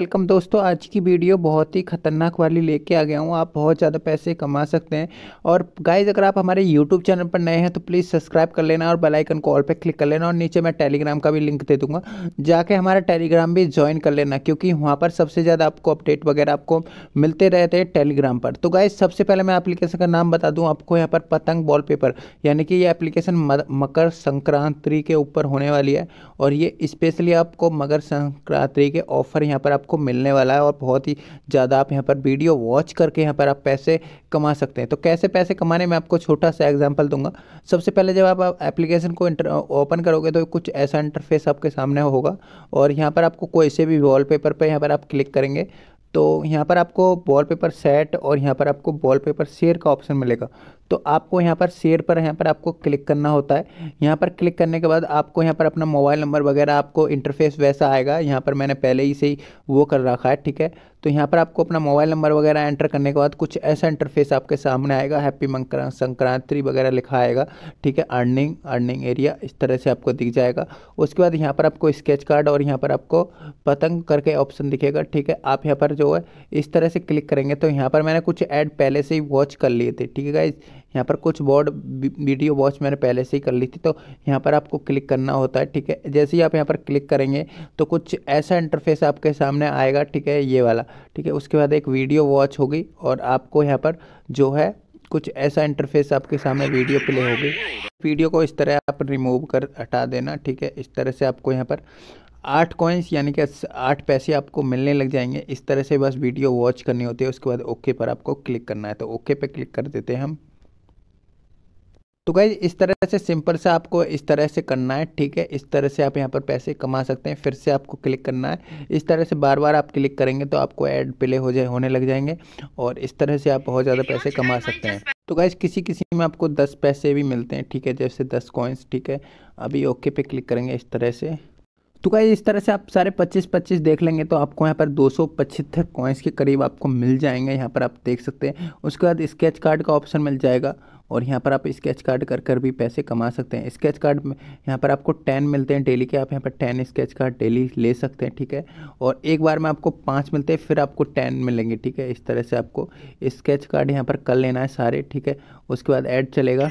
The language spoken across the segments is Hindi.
वेलकम दोस्तों आज की वीडियो बहुत ही खतरनाक वाली लेके आ गया हूँ आप बहुत ज़्यादा पैसे कमा सकते हैं और गाइज अगर आप हमारे यूट्यूब चैनल पर नए हैं तो प्लीज़ सब्सक्राइब कर लेना और बेल आइकन को ऑल पे क्लिक कर लेना और नीचे मैं टेलीग्राम का भी लिंक दे दूँगा जाके हमारा टेलीग्राम भी ज्वाइन कर लेना क्योंकि वहाँ पर सबसे ज़्यादा आपको अपडेट वगैरह आपको मिलते रहते हैं टेलीग्राम पर तो गाइज सबसे पहले मैं एप्लीकेशन का नाम बता दूँ आपको यहाँ पर पतंग वॉल यानी कि ये एप्लीकेशन मकर संक्रांति के ऊपर होने वाली है और ये स्पेशली आपको मकर संक्रांति के ऑफर यहाँ पर आपको मिलने वाला है और बहुत ही ज़्यादा आप यहाँ पर वीडियो वॉच करके यहाँ पर आप पैसे कमा सकते हैं तो कैसे पैसे कमाने में आपको छोटा सा एग्जाम्पल दूंगा सबसे पहले जब आप एप्लीकेशन को ओपन करोगे तो कुछ ऐसा इंटरफेस आपके सामने होगा और यहाँ पर आपको कोई से भी वॉलपेपर पर यहाँ पर आप क्लिक करेंगे तो यहाँ पर आपको वॉलपेपर सेट और यहाँ पर आपको वॉलपेपर शेयर का ऑप्शन मिलेगा तो आपको यहाँ पर शेयर पर यहाँ पर आपको क्लिक करना होता है यहाँ पर क्लिक करने के बाद आपको यहाँ पर अपना मोबाइल नंबर वगैरह आपको इंटरफेस वैसा आएगा यहाँ पर मैंने पहले ही से ही वो कर रखा है ठीक है तो यहाँ पर आपको अपना मोबाइल नंबर वगैरह एंटर करने के बाद कुछ ऐसा इंटरफेस आपके सामने आएगा हैप्पी संक्रांति वगैरह लिखा आएगा ठीक है अर्निंग अर्निंग एरिया इस तरह से आपको दिख जाएगा उसके बाद यहाँ पर आपको स्केच कार्ड और यहाँ पर आपको पतंग करके ऑप्शन दिखेगा ठीक है आप यहाँ पर जो है इस तरह से क्लिक करेंगे तो यहाँ पर मैंने कुछ ऐड पहले से ही वॉच कर लिए थे ठीक है यहाँ पर कुछ बोर्ड वीडियो वॉच मैंने पहले से ही कर ली थी तो यहाँ पर आपको क्लिक करना होता है ठीक है जैसे ही आप यहाँ पर क्लिक करेंगे तो कुछ ऐसा इंटरफेस आपके सामने आएगा ठीक है ये वाला ठीक है उसके बाद एक वीडियो वॉच होगी और आपको यहाँ पर जो है कुछ ऐसा इंटरफेस आपके सामने वीडियो प्ले होगी वीडियो को इस तरह आप रिमूव कर हटा देना ठीक है इस तरह से आपको यहाँ पर आठ कॉइन्स यानी कि आठ पैसे आपको मिलने लग जाएंगे इस तरह से बस वीडियो वॉच करनी होती है उसके बाद ओके पर आपको क्लिक करना है तो ओके पे क्लिक कर देते हैं हम तो गाइज इस तरह से सिंपल से आपको इस तरह से करना है ठीक है इस तरह से आप यहाँ पर पैसे कमा सकते हैं फिर से आपको क्लिक करना है इस तरह से बार बार आप क्लिक करेंगे तो आपको ऐड प्ले हो जाए होने लग जाएंगे और इस तरह से आप बहुत ज़्यादा पैसे कमा सकते हैं तो गाइज किसी किसी में आपको दस पैसे भी मिलते हैं ठीक है जैसे दस कॉइन्स ठीक है अभी ओके पे क्लिक करेंगे इस तरह से तो गाइज इस तरह से आप सारे 25-25 देख लेंगे तो आपको यहाँ पर दो सौ पचहत्तर कॉइन्स के करीब आपको मिल जाएंगे यहाँ पर आप देख सकते हैं उसके बाद स्केच कार्ड का ऑप्शन मिल जाएगा और यहाँ पर आप स्केच कार्ड कर कर भी पैसे कमा सकते हैं स्केच कार्ड में यहाँ पर आपको टेन मिलते हैं डेली के आप यहाँ पर टेन स्केच कार्ड डेली ले सकते हैं ठीक है और एक बार में आपको पाँच मिलते हैं फिर आपको टेन मिलेंगे ठीक है इस तरह से आपको स्केच कार्ड यहाँ पर कर लेना है सारे ठीक है उसके बाद ऐड चलेगा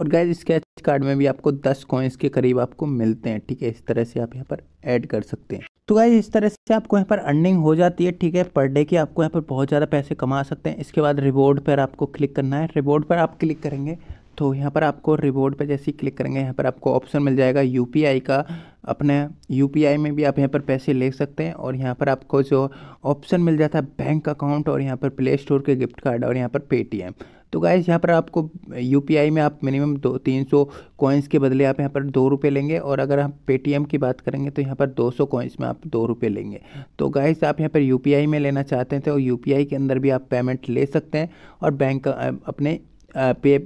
और गैज स्केच कार्ड में भी आपको दस कॉइन्स के करीब आपको मिलते हैं ठीक है इस तरह से आप यहाँ पर ऐड कर सकते हैं तो गाइज इस तरह से आपको यहाँ पर अर्निंग हो जाती है ठीक है पर डे की आपको यहाँ पर बहुत ज़्यादा पैसे कमा सकते हैं इसके बाद रिवॉर्ड पर आपको क्लिक करना है रिवॉर्ड पर आप क्लिक करेंगे तो यहाँ पर आपको रिवॉर्ड पर जैसे ही क्लिक करेंगे यहाँ पर आपको ऑप्शन मिल जाएगा यू का अपने यू में भी आप यहाँ पर पैसे ले सकते हैं और यहाँ पर आपको जो ऑप्शन मिल जाता है बैंक अकाउंट और यहाँ पर प्ले स्टोर के गिफ्ट कार्ड और यहाँ पर पेटीएम तो गाइज़ यहाँ पर आपको यू में आप मिनिमम दो तीन सौ कॉइन्स के बदले आप यहाँ पर दो रुपये लेंगे और अगर हम पेटीएम की बात करेंगे तो यहाँ पर दो सौ कॉइन्स में आप दो रुपये लेंगे तो गाइज़ आप यहाँ पर यू में लेना चाहते हैं तो यू के अंदर भी आप पेमेंट ले सकते हैं और बैंक अपने पे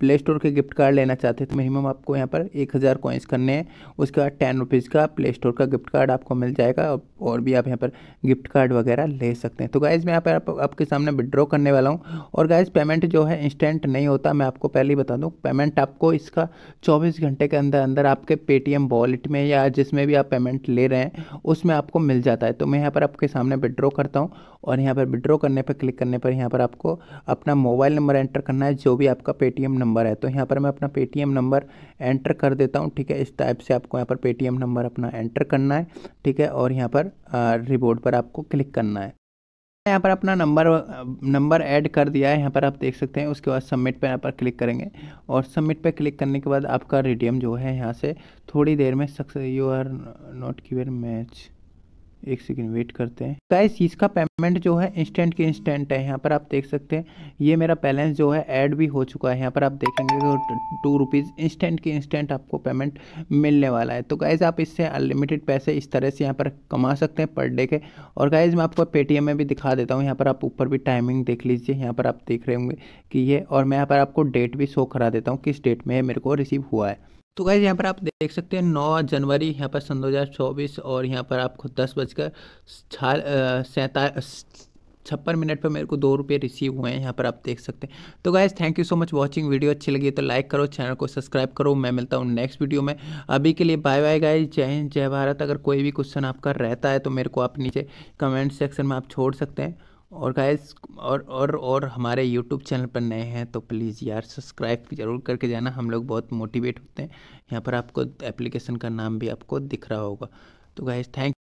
प्ले स्टोर के गिफ्ट कार्ड लेना चाहते हैं तो मिनिमम आपको यहाँ पर एक हज़ार कॉइन्स करने हैं उसके बाद टेन रुपीज़ का प्ले स्टोर का गिफ्ट कार्ड आपको मिल जाएगा और भी आप यहाँ पर गिफ्ट कार्ड वगैरह ले सकते हैं तो गाइज़ मैं यहाँ पर आप, आपके सामने विड्रॉ करने वाला हूँ और गाइज़ पेमेंट जो है इंस्टेंट नहीं होता मैं आपको पहले ही बता दूँ पेमेंट आपको इसका चौबीस घंटे के अंदर अंदर आपके पेटीएम वॉलेट में या जिसमें भी आप पेमेंट ले रहे हैं उसमें आपको मिल जाता है तो मैं यहाँ पर आपके सामने विड्रॉ करता हूँ और यहाँ पर विड्रॉ करने पर क्लिक करने पर यहाँ पर आपको अपना मोबाइल नंबर एंटर करना है फ्रेंड्स जो भी आपका पेटीएम नंबर है तो यहाँ पर मैं अपना पेटीएम नंबर एंटर कर देता हूँ ठीक है इस टाइप से आपको यहाँ पर पेटीएम नंबर अपना एंटर करना है ठीक है और यहाँ पर रिबोर्ट पर आपको क्लिक करना है यहाँ पर अपना नंबर नंबर ऐड कर दिया है यहाँ पर आप देख सकते हैं उसके बाद सबमिट पर यहाँ पर क्लिक करेंगे और सबमिट पर क्लिक करने के बाद आपका रिडीम जो है यहाँ से थोड़ी देर में success you are not cure match एक सेकेंड वेट करते हैं गाइस इसका पेमेंट जो है इंस्टेंट के इंस्टेंट है यहाँ पर आप देख सकते हैं ये मेरा बैलेंस जो है ऐड भी हो चुका है यहाँ पर आप देखेंगे तो टू रुपीज़ इंस्टेंट के इंस्टेंट आपको पेमेंट मिलने वाला है तो गाइस आप इससे अनलिमिटेड पैसे इस तरह से यहाँ पर कमा सकते हैं पर डे के और गाइज़ मैं आपको पेटीएम में भी दिखा देता हूँ यहाँ पर आप ऊपर भी टाइमिंग देख लीजिए यहाँ पर आप देख रहे होंगे कि ये और मैं यहाँ पर आपको डेट भी शो करा देता हूँ किस डेट में मेरे को रिसीव हुआ है तो गाइज यहाँ पर आप देख सकते हैं 9 जनवरी यहाँ पर सन 2024 और यहाँ पर आपको दस बजकर छा छप्पन मिनट पर मेरे को दो रुपये रिसीव हुए हैं यहाँ पर आप देख सकते हैं तो guys thank you so much watching video अच्छी लगी तो लाइक करो चैनल को सब्सक्राइब करो मैं मिलता हूँ नेक्स्ट वीडियो में अभी के लिए बाय बाय गाइज जय हिंद जय भारत अगर कोई भी क्वेश्चन आपका रहता है तो मेरे को आप नीचे कमेंट सेक्शन में आप छोड़ सकते हैं और गाइस और और और हमारे यूट्यूब चैनल पर नए हैं तो प्लीज़ यार सब्सक्राइब ज़रूर करके जाना हम लोग बहुत मोटिवेट होते हैं यहाँ पर आपको एप्लीकेशन का नाम भी आपको दिख रहा होगा तो गाइस थैंक